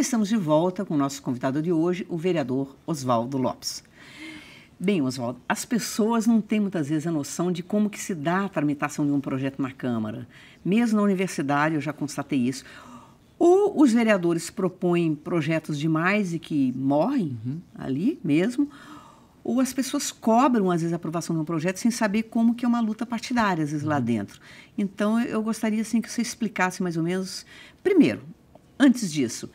estamos de volta com o nosso convidado de hoje, o vereador Oswaldo Lopes. Bem, Oswaldo, as pessoas não têm muitas vezes a noção de como que se dá a tramitação de um projeto na Câmara. Mesmo na universidade, eu já constatei isso. Ou os vereadores propõem projetos demais e que morrem uhum. ali mesmo, ou as pessoas cobram, às vezes, a aprovação de um projeto sem saber como que é uma luta partidária, às vezes, uhum. lá dentro. Então, eu gostaria, assim, que você explicasse mais ou menos... Primeiro, antes disso,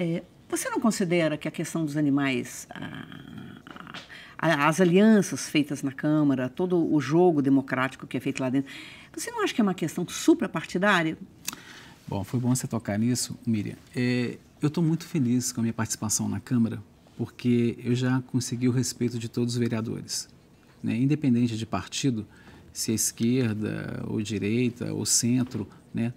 é, você não considera que a questão dos animais, a, a, as alianças feitas na Câmara, todo o jogo democrático que é feito lá dentro, você não acha que é uma questão suprapartidária? Bom, foi bom você tocar nisso, Miriam. É, eu estou muito feliz com a minha participação na Câmara, porque eu já consegui o respeito de todos os vereadores. Né? Independente de partido, se é esquerda ou direita ou centro, né?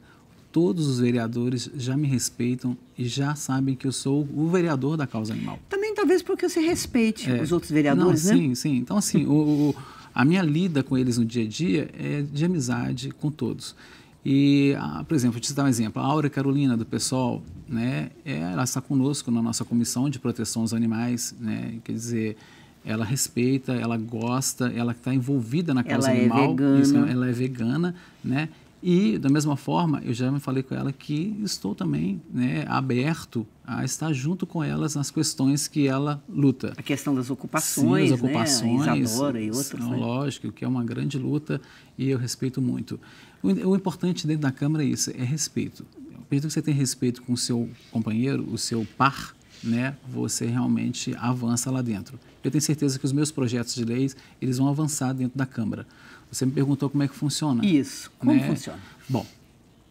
todos os vereadores já me respeitam e já sabem que eu sou o vereador da causa animal. Também talvez porque você respeite é, os outros vereadores, não, né? Sim, sim. Então, assim, o, o, a minha lida com eles no dia a dia é de amizade com todos. E, ah, por exemplo, vou te dar um exemplo. A Aura Carolina, do PSOL, né, ela está conosco na nossa comissão de proteção aos animais. Né, quer dizer, ela respeita, ela gosta, ela está envolvida na causa ela é animal. É vegana. Isso, ela é vegana, né? E, da mesma forma, eu já me falei com ela que estou também né, aberto a estar junto com elas nas questões que ela luta. A questão das ocupações, Sim, as né, ocupações, né? Isadora e outras. né? Lógico, que é uma grande luta e eu respeito muito. O, o importante dentro da Câmara é isso, é respeito. Acredito que você tem respeito com o seu companheiro, o seu par, né, você realmente avança lá dentro. Eu tenho certeza que os meus projetos de leis, eles vão avançar dentro da Câmara. Você me perguntou como é que funciona. Isso. Como né? funciona? Bom,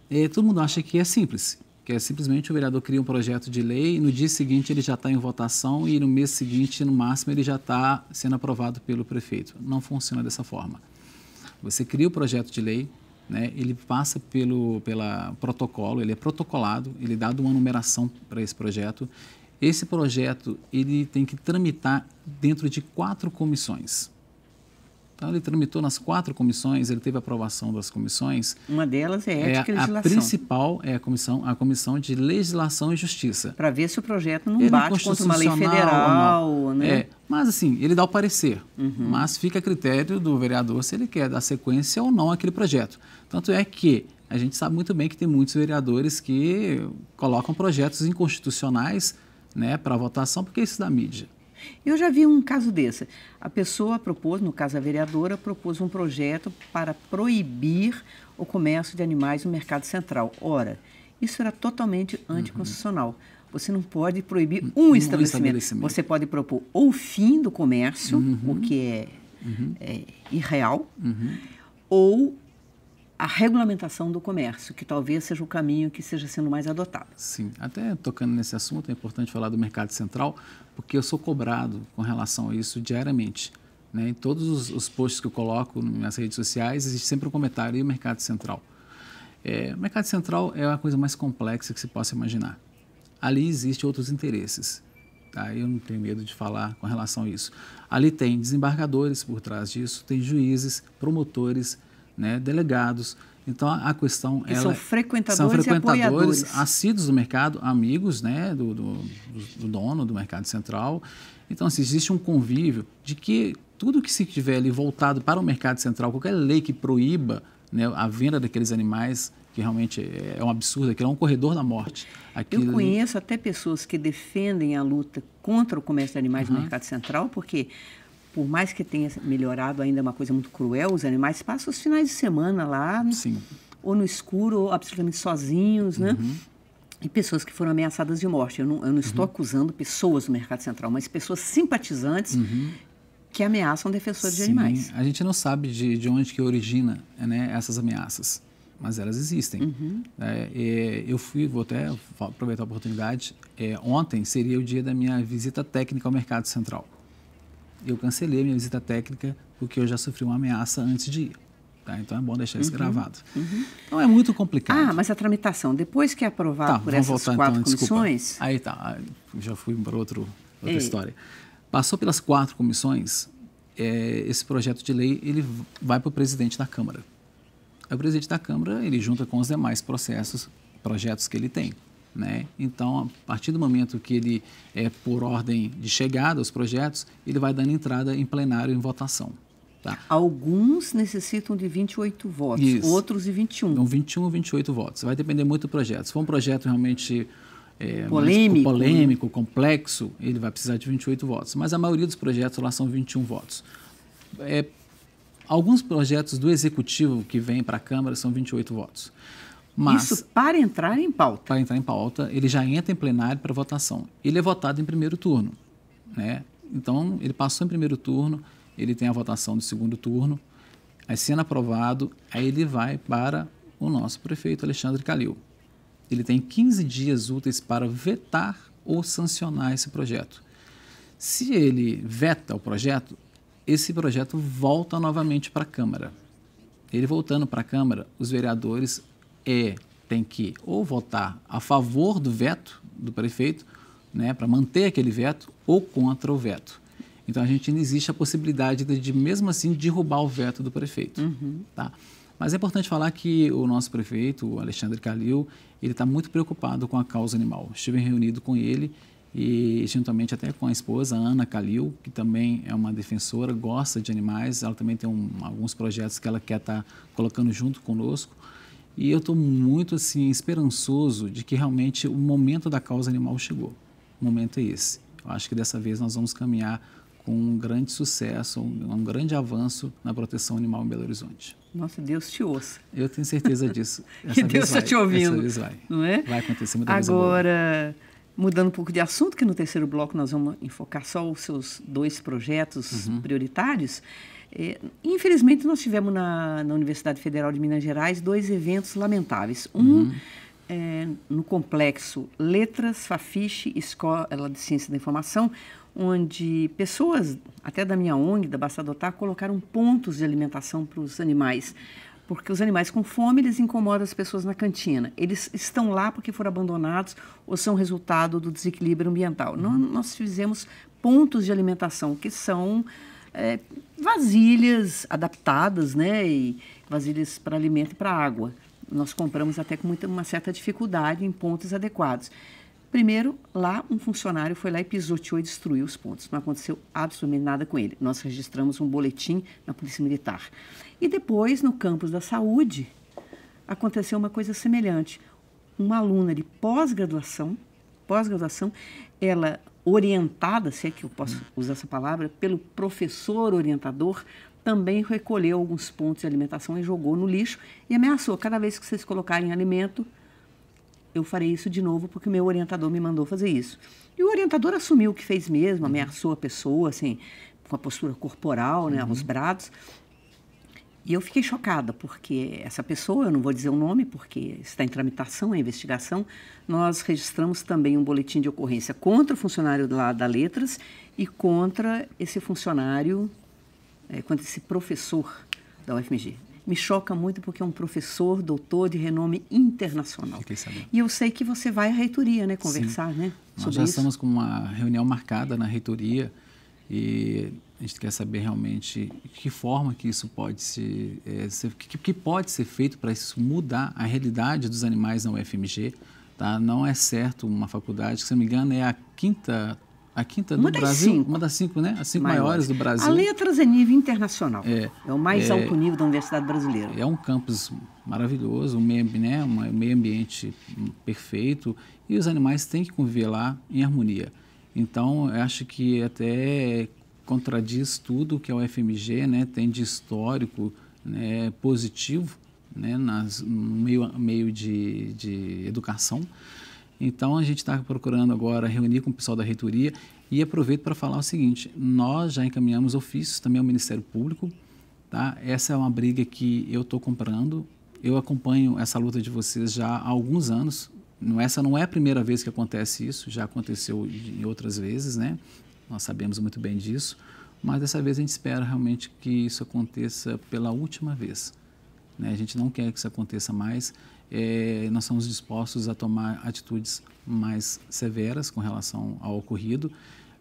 é, todo mundo acha que é simples, que é simplesmente o vereador cria um projeto de lei e no dia seguinte ele já está em votação e no mês seguinte, no máximo, ele já está sendo aprovado pelo prefeito. Não funciona dessa forma. Você cria o projeto de lei, né, ele passa pelo pela protocolo, ele é protocolado, ele dá uma numeração para esse projeto. Esse projeto ele tem que tramitar dentro de quatro comissões. Então, ele tramitou nas quatro comissões, ele teve aprovação das comissões. Uma delas é, é ética é, e legislação. A principal é a comissão, a comissão de legislação e justiça. Para ver se o projeto não ele é bate contra uma lei federal, né? É, mas assim, ele dá o parecer, uhum. mas fica a critério do vereador se ele quer dar sequência ou não àquele projeto. Tanto é que a gente sabe muito bem que tem muitos vereadores que colocam projetos inconstitucionais né, para votação porque isso da mídia. Eu já vi um caso desse. A pessoa propôs, no caso a vereadora, propôs um projeto para proibir o comércio de animais no mercado central. Ora, isso era totalmente uhum. anticonstitucional. Uhum. Você não pode proibir um, um estabelecimento. estabelecimento. Você pode propor ou fim do comércio, uhum. o que é, uhum. é irreal, uhum. ou a regulamentação do comércio, que talvez seja o caminho que seja sendo mais adotado. Sim, até tocando nesse assunto, é importante falar do mercado central, porque eu sou cobrado com relação a isso diariamente. Né? Em todos os, os posts que eu coloco nas redes sociais, existe sempre um comentário, e o mercado central? É, o mercado central é a coisa mais complexa que se possa imaginar. Ali existem outros interesses. Tá? Eu não tenho medo de falar com relação a isso. Ali tem desembargadores por trás disso, tem juízes, promotores, né, delegados. Então a questão é. são frequentadores, são frequentadores assíduos do mercado, amigos né, do, do, do, dono do mercado central. Então assim, existe um convívio de que tudo que se tiver ali voltado para o mercado central, qualquer lei que proíba né, a venda daqueles animais que realmente é, é um absurdo, aquilo é um corredor da morte. Aquilo Eu conheço ali... até pessoas que defendem a luta contra o comércio de animais uhum. no mercado central, porque por mais que tenha melhorado, ainda é uma coisa muito cruel, os animais né? passam os finais de semana lá, Sim. ou no escuro, ou absolutamente sozinhos, né? uhum. né? E pessoas que foram ameaçadas de morte. Eu não, eu não estou uhum. acusando pessoas do mercado central, mas pessoas simpatizantes uhum. que ameaçam defensores Sim. de animais. A gente não sabe de, de onde que origina né, essas ameaças, mas elas existem. Uhum. É, é, eu fui, vou até aproveitar a oportunidade, é, ontem seria o dia da minha visita técnica ao mercado central eu cancelei minha visita técnica porque eu já sofri uma ameaça antes de ir. Tá? Então é bom deixar uhum. isso gravado. Uhum. Então é muito complicado. Ah, mas a tramitação, depois que é aprovado tá, por essas voltar, então, quatro então, comissões... Desculpa. Aí tá, ah, já fui para outro, outra Ei. história. Passou pelas quatro comissões, é, esse projeto de lei ele vai para o presidente da Câmara. O presidente da Câmara ele junta com os demais processos, projetos que ele tem. Né? Então, a partir do momento que ele é por ordem de chegada aos projetos, ele vai dando entrada em plenário em votação. Tá? Alguns necessitam de 28 votos, Isso. outros de 21. Então, 21 ou 28 votos. Vai depender muito do projeto. Se for um projeto realmente é, polêmico. polêmico, complexo, ele vai precisar de 28 votos. Mas a maioria dos projetos lá são 21 votos. É, alguns projetos do executivo que vêm para a Câmara são 28 votos. Mas, Isso para entrar em pauta. Para entrar em pauta, ele já entra em plenário para votação. Ele é votado em primeiro turno. Né? Então, ele passou em primeiro turno, ele tem a votação do segundo turno, aí é sendo aprovado, aí ele vai para o nosso prefeito Alexandre Calil. Ele tem 15 dias úteis para vetar ou sancionar esse projeto. Se ele veta o projeto, esse projeto volta novamente para a Câmara. Ele voltando para a Câmara, os vereadores tem que ou votar a favor do veto do prefeito, né, para manter aquele veto, ou contra o veto. Então a gente ainda existe a possibilidade de, de mesmo assim, derrubar o veto do prefeito. Uhum. Tá? Mas é importante falar que o nosso prefeito, o Alexandre Calil, ele está muito preocupado com a causa animal. Estive reunido com ele e juntamente até com a esposa, a Ana Calil, que também é uma defensora, gosta de animais, ela também tem um, alguns projetos que ela quer estar tá colocando junto conosco. E eu estou muito assim esperançoso de que realmente o momento da causa animal chegou. O momento é esse. Eu acho que dessa vez nós vamos caminhar com um grande sucesso, um, um grande avanço na proteção animal em Belo Horizonte. Nossa, Deus te ouça. Eu tenho certeza disso. que Deus está te ouvindo. Essa vez vai. Não é? Vai acontecer muita Agora... coisa Agora. Mudando um pouco de assunto, que no terceiro bloco nós vamos enfocar só os seus dois projetos uhum. prioritários. É, infelizmente, nós tivemos na, na, Universidade Federal de Minas Gerais dois eventos lamentáveis. Um uhum. é, no complexo Letras, Fafiche, Escola de Ciência da Informação, onde pessoas, até da minha ONG, da Basta Adotar, colocaram pontos de alimentação para os animais porque os animais com fome eles incomodam as pessoas na cantina. Eles estão lá porque foram abandonados ou são resultado do desequilíbrio ambiental. Uhum. Nós, nós fizemos pontos de alimentação que são é, vasilhas adaptadas, né, e vasilhas para alimento e para água. Nós compramos até com muita, uma certa dificuldade em pontos adequados. Primeiro, lá um funcionário foi lá e pisoteou e destruiu os pontos. Não aconteceu absolutamente nada com ele. Nós registramos um boletim na Polícia Militar. E depois, no campus da saúde, aconteceu uma coisa semelhante. Uma aluna de pós-graduação, pós-graduação, ela orientada, se é que eu posso usar essa palavra, pelo professor orientador, também recolheu alguns pontos de alimentação e jogou no lixo e ameaçou: cada vez que vocês colocarem alimento, eu farei isso de novo porque o meu orientador me mandou fazer isso. E o orientador assumiu o que fez mesmo, uhum. ameaçou a pessoa, assim, com a postura corporal, né, uhum. os brados. E eu fiquei chocada, porque essa pessoa, eu não vou dizer o nome, porque está em tramitação, a é investigação, nós registramos também um boletim de ocorrência contra o funcionário lá da Letras e contra esse funcionário, é, contra esse professor da UFMG me choca muito porque é um professor, doutor de renome internacional. E eu sei que você vai à reitoria, né, conversar, Sim. né? Nós já isso. estamos com uma reunião marcada na reitoria e a gente quer saber realmente que forma que isso pode se, é, ser, que, que pode ser feito para isso mudar a realidade dos animais na UFMG. Tá? Não é certo uma faculdade, se não me engano, é a quinta a quinta do uma Brasil? Uma das cinco, né? As cinco maiores, maiores do Brasil. A Letras é nível internacional. É, é o mais é, alto nível da Universidade Brasileira. É um campus maravilhoso, um meio, né, um meio ambiente perfeito e os animais têm que conviver lá em harmonia. Então, eu acho que até contradiz tudo que a UFMG né, tem de histórico né, positivo né, nas, no meio, meio de, de educação. Então a gente está procurando agora reunir com o pessoal da reitoria e aproveito para falar o seguinte: nós já encaminhamos ofícios também ao Ministério Público, tá? Essa é uma briga que eu estou comprando. Eu acompanho essa luta de vocês já há alguns anos. Essa não é a primeira vez que acontece isso, já aconteceu em outras vezes, né? Nós sabemos muito bem disso, mas dessa vez a gente espera realmente que isso aconteça pela última vez. Né? A gente não quer que isso aconteça mais eh, nós estamos dispostos a tomar atitudes mais severas com relação ao ocorrido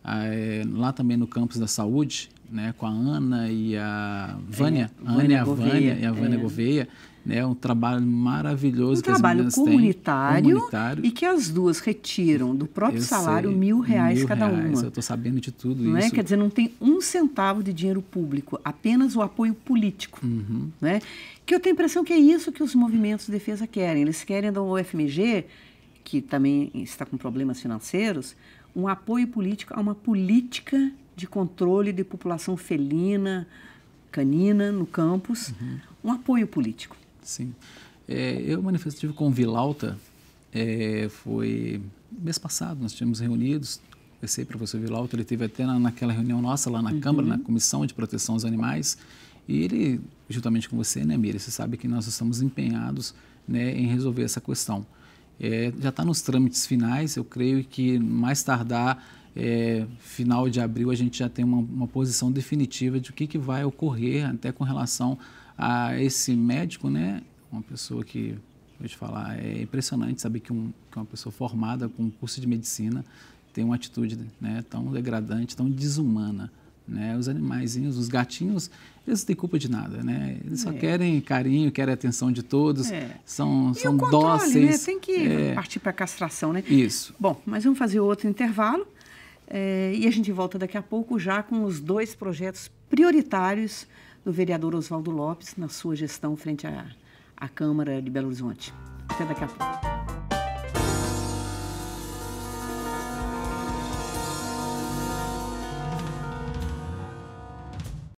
ah, é, lá também no campus da saúde, né, com a Ana e a Vânia, é, a Ana e a Vânia e a Vânia é. Gouveia, né, um trabalho maravilhoso um que trabalho as meninas comunitário, têm, comunitário e que as duas retiram do próprio salário mil reais mil cada reais, uma. Eu estou sabendo de tudo não é? isso. É? Quer dizer, não tem um centavo de dinheiro público, apenas o apoio político, uhum. né? Que eu tenho a impressão que é isso que os movimentos de defesa querem. Eles querem da UFMG, que também está com problemas financeiros, um apoio político a uma política de controle de população felina, canina no campus, uhum. um apoio político. Sim. É, eu manifestive com o Vilauta, é, foi mês passado, nós tínhamos reunidos, conversei para o professor Vilauta, ele teve até na, naquela reunião nossa lá na uhum. Câmara, na Comissão de Proteção aos Animais, e ele, juntamente com você, né, Mira, você sabe que nós estamos empenhados né, em resolver essa questão. É, já está nos trâmites finais, eu creio que mais tardar é, final de abril a gente já tem uma, uma, posição definitiva de o que, que vai ocorrer até com relação a esse médico, né? Uma pessoa que, vou te falar, é impressionante saber que, um, que uma pessoa formada com um curso de medicina tem uma atitude né, tão degradante, tão desumana. Né? Os animaizinhos, os gatinhos, eles não têm culpa de nada, né? Eles só é. querem carinho, querem atenção de todos, é. são, e são controle, né? dóceis. Né? Tem que é. partir para castração, né? Isso. Bom, mas vamos fazer outro intervalo é, e a gente volta daqui a pouco já com os dois projetos prioritários do vereador Oswaldo Lopes na sua gestão frente à, à Câmara de Belo Horizonte. Até daqui a pouco.